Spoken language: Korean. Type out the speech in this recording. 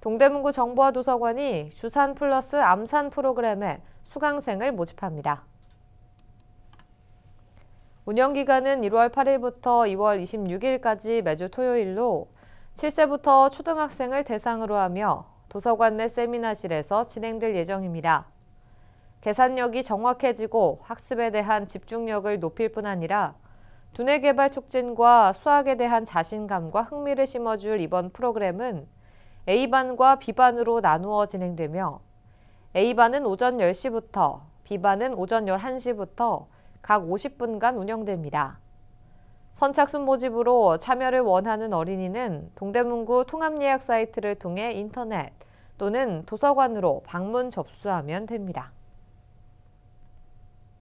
동대문구 정보화 도서관이 주산 플러스 암산 프로그램에 수강생을 모집합니다. 운영기간은 1월 8일부터 2월 26일까지 매주 토요일로 7세부터 초등학생을 대상으로 하며 도서관 내 세미나실에서 진행될 예정입니다. 계산력이 정확해지고 학습에 대한 집중력을 높일 뿐 아니라 두뇌 개발 촉진과 수학에 대한 자신감과 흥미를 심어줄 이번 프로그램은 A반과 B반으로 나누어 진행되며 A반은 오전 10시부터 B반은 오전 11시부터 각 50분간 운영됩니다. 선착순 모집으로 참여를 원하는 어린이는 동대문구 통합예약 사이트를 통해 인터넷 또는 도서관으로 방문 접수하면 됩니다.